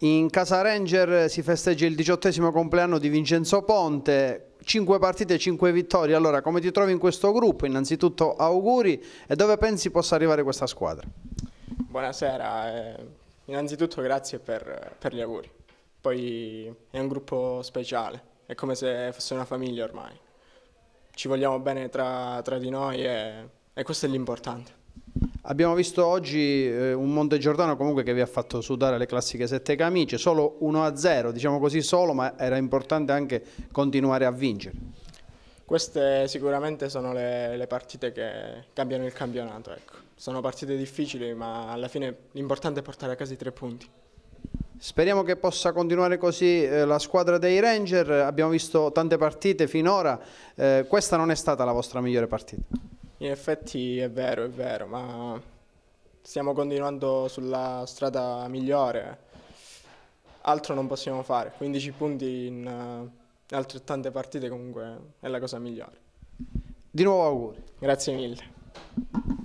In casa Ranger si festeggia il diciottesimo compleanno di Vincenzo Ponte, 5 partite e 5 vittorie. Allora, come ti trovi in questo gruppo? Innanzitutto auguri e dove pensi possa arrivare questa squadra? Buonasera, eh, innanzitutto grazie per, per, gli auguri. Poi è un gruppo speciale, è come se fosse una famiglia ormai. Ci vogliamo bene tra, tra di noi e, e questo è l'importante. Abbiamo visto oggi eh, un Monte Giordano comunque che vi ha fatto sudare le classiche sette camicie, solo 1-0, diciamo così solo, ma era importante anche continuare a vincere. Queste sicuramente sono le, le partite che cambiano il campionato, ecco. sono partite difficili ma alla fine l'importante è portare a casa i tre punti. Speriamo che possa continuare così eh, la squadra dei Ranger, abbiamo visto tante partite finora, eh, questa non è stata la vostra migliore partita? In effetti è vero, è vero, ma stiamo continuando sulla strada migliore. Altro non possiamo fare, 15 punti in eh, altrettante partite comunque è la cosa migliore. Di nuovo auguri. Grazie mille.